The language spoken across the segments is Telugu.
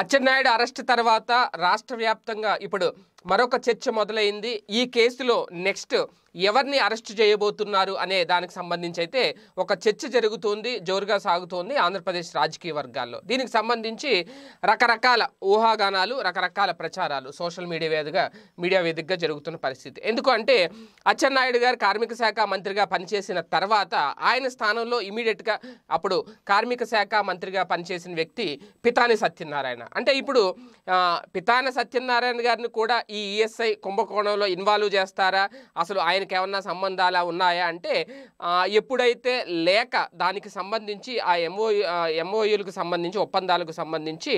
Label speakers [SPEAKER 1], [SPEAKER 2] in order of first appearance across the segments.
[SPEAKER 1] అచ్చెన్నాయుడు అరెస్ట్ తర్వాత రాష్ట్ర వ్యాప్తంగా ఇప్పుడు మరొక చర్చ మొదలైంది ఈ కేసులో నెక్స్ట్ ఎవరిని అరెస్ట్ చేయబోతున్నారు అనే దానికి సంబంధించి అయితే ఒక చర్చ జరుగుతుంది జోరుగా సాగుతోంది ఆంధ్రప్రదేశ్ రాజకీయ వర్గాల్లో దీనికి సంబంధించి రకరకాల ఊహాగానాలు రకరకాల ప్రచారాలు సోషల్ మీడియా వేదిగా మీడియా వేదికగా జరుగుతున్న పరిస్థితి ఎందుకు అంటే అచ్చెన్నాయుడు గారు కార్మిక శాఖ మంత్రిగా పనిచేసిన తర్వాత ఆయన స్థానంలో ఇమీడియట్గా అప్పుడు కార్మిక శాఖ మంత్రిగా పనిచేసిన వ్యక్తి పితాని సత్యనారాయణ అంటే ఇప్పుడు పితాని సత్యనారాయణ గారిని కూడా ఈ ఈఎస్ఐ కుంభకోణంలో ఇన్వాల్వ్ చేస్తారా అసలు ఆయనకి ఏమన్నా సంబంధాలు ఉన్నాయా అంటే ఎప్పుడైతే లేఖ దానికి సంబంధించి ఆ ఎంఓ ఎంఓయూలకు సంబంధించి ఒప్పందాలకు సంబంధించి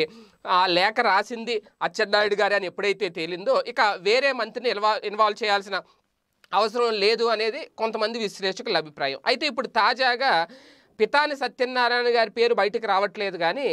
[SPEAKER 1] ఆ లేఖ రాసింది అచ్చెన్నాయుడు గారు అని ఎప్పుడైతే తేలిందో ఇక వేరే మంత్రిని ఇన్వాల్వ్ చేయాల్సిన అవసరం లేదు అనేది కొంతమంది విశ్లేషకుల అభిప్రాయం అయితే ఇప్పుడు తాజాగా పితాని సత్యనారాయణ గారి పేరు బయటకు రావట్లేదు కానీ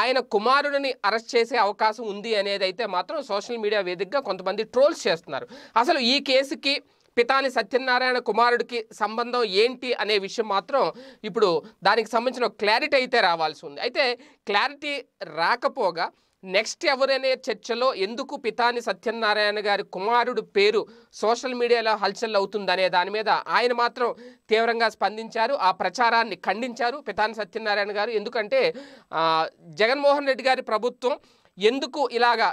[SPEAKER 1] ఆయన కుమారుడిని అరెస్ట్ చేసే అవకాశం ఉంది అనేది అయితే మాత్రం సోషల్ మీడియా వేదికగా కొంతమంది ట్రోల్స్ చేస్తున్నారు అసలు ఈ కేసుకి పితాని సత్యనారాయణ కుమారుడికి సంబంధం ఏంటి అనే విషయం మాత్రం ఇప్పుడు దానికి సంబంధించిన క్లారిటీ అయితే రావాల్సి ఉంది అయితే క్లారిటీ రాకపోగా నెక్స్ట్ ఎవరనే చర్చలో ఎందుకు పితాని సత్యనారాయణ గారి కుమారుడు పేరు సోషల్ మీడియాలో హల్చల్ అవుతుందనే దాని మీద ఆయన మాత్రం తీవ్రంగా స్పందించారు ఆ ప్రచారాన్ని ఖండించారు పితాని సత్యనారాయణ గారు ఎందుకంటే జగన్మోహన్ రెడ్డి గారి ప్రభుత్వం ఎందుకు ఇలాగా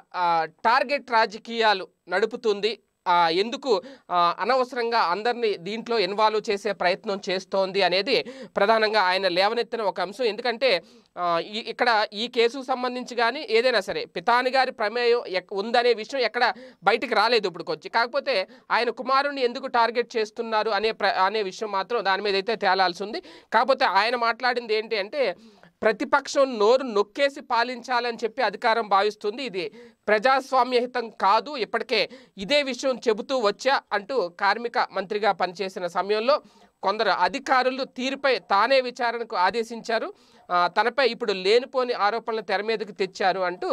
[SPEAKER 1] టార్గెట్ రాజకీయాలు నడుపుతుంది ఎందుకు అనవసరంగా అందరినీ దీంట్లో ఇన్వాల్వ్ చేసే ప్రయత్నం చేస్తోంది అనేది ప్రధానంగా ఆయన లేవనెత్తిన ఒక అంశం ఎందుకంటే ఇక్కడ ఈ కేసుకు సంబంధించి కానీ ఏదైనా సరే పితాని గారి ప్రమేయం ఉందనే విషయం ఎక్కడ బయటికి రాలేదు ఇప్పుడుకొచ్చి కాకపోతే ఆయన కుమారుణ్ణి ఎందుకు టార్గెట్ చేస్తున్నారు అనే అనే విషయం మాత్రం దాని మీద అయితే తేలాల్సి ఉంది కాకపోతే ఆయన మాట్లాడింది ఏంటి అంటే ప్రతిపక్షం నోరు నొక్కేసి పాలించాలని చెప్పి అధికారం భావిస్తుంది ఇది ప్రజాస్వామ్యహితం కాదు ఇప్పటికే ఇదే విషయం చెబుతూ వచ్చా అంటూ కార్మిక మంత్రిగా పనిచేసిన సమయంలో కొందరు అధికారులు తీరుపై తానే విచారణకు ఆదేశించారు తనపై ఇప్పుడు లేనిపోని ఆరోపణలు తెర మీదకు తెచ్చారు అంటూ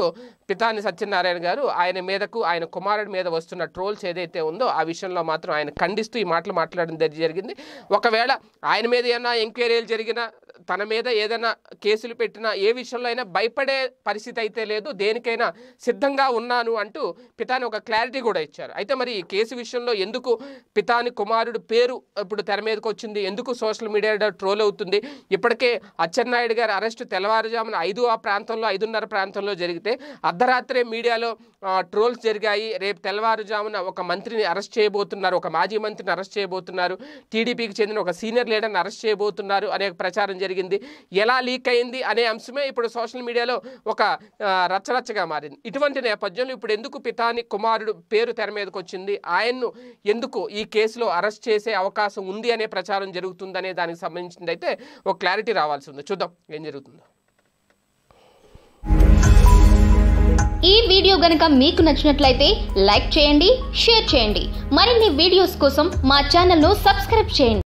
[SPEAKER 1] పితాని సత్యనారాయణ గారు ఆయన మీదకు ఆయన కుమారుడి మీద వస్తున్న ట్రోల్స్ ఏదైతే ఉందో ఆ విషయంలో మాత్రం ఆయన ఖండిస్తూ ఈ మాటలు మాట్లాడడం జరిగింది ఒకవేళ ఆయన మీద ఏమైనా ఎంక్వైరీలు జరిగినా తన మీద ఏదైనా కేసులు పెట్టినా ఏ విషయంలో అయినా భయపడే పరిస్థితి అయితే లేదు దేనికైనా సిద్ధంగా ఉన్నాను అంటూ పితాని ఒక క్లారిటీ కూడా ఇచ్చారు అయితే మరి ఈ కేసు విషయంలో ఎందుకు పితాని కుమారుడు పేరు ఇప్పుడు తెర మీదకి వచ్చింది ఎందుకు సోషల్ మీడియా ట్రోల్ అవుతుంది ఇప్పటికే అచ్చెన్నాయుడు గారి అరెస్టు తెల్లవారుజామున ఐదు ఆ ప్రాంతంలో ఐదున్నర ప్రాంతంలో జరిగితే అర్ధరాత్రే మీడియాలో ట్రోల్స్ జరిగాయి రేపు తెల్లవారుజామున ఒక మంత్రిని అరెస్ట్ చేయబోతున్నారు ఒక మాజీ మంత్రిని అరెస్ట్ చేయబోతున్నారు టీడీపీకి చెందిన ఒక సీనియర్ లీడర్ని అరెస్ట్ చేయబోతున్నారు అనే ప్రచారం జరిగింది జరిగింది ఎలా లీక్ అయింది అనే అంశమే ఇప్పుడు సోషల్ మీడియాలో ఒక రచ్చరచ్చగా మారింది ఇటువంటి నేపథ్యంలో ఇప్పుడు ఎందుకు పితాని కుమారుడు పేరు తెర మీదకి వచ్చింది ఆయన్ను ఎందుకు ఈ కేసులో అరెస్ట్ చేసే అవకాశం ఉంది అనే ప్రచారం జరుగుతుందనే దానికి సంబంధించింది అయితే ఒక క్లారిటీ రావాల్సి ఉంది చూద్దాం ఏం జరుగుతుందో ఈ వీడియో గనక మీకు నచ్చినట్లయితే లైక్ చేయండి షేర్ చేయండి మరిన్ని వీడియోస్ కోసం మా ఛానల్ను సబ్స్క్రైబ్ చేయండి